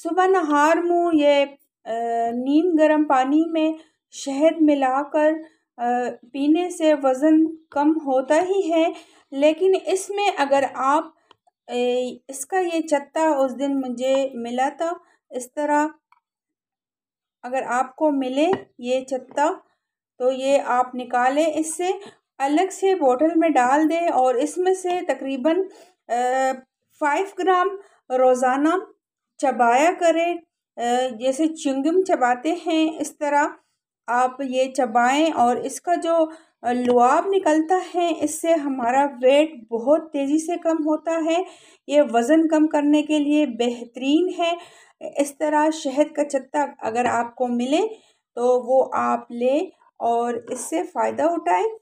सुबह नहार मुँह ये नीम गर्म पानी में शहद मिलाकर पीने से वज़न कम होता ही है लेकिन इसमें अगर आप इसका ये चत्ता उस दिन मुझे मिला था इस तरह अगर आपको मिले ये चत्ता तो ये आप निकालें इससे अलग से बोतल में डाल दें और इसमें से तकरीबन फाइव ग्राम रोज़ाना चबाया करें जैसे चिंगम चबाते हैं इस तरह आप ये चबाएं और इसका जो लुआब निकलता है इससे हमारा वेट बहुत तेज़ी से कम होता है ये वज़न कम करने के लिए बेहतरीन है इस तरह शहद का चत्ता अगर आपको मिले तो वो आप लें और इससे फ़ायदा उठाएं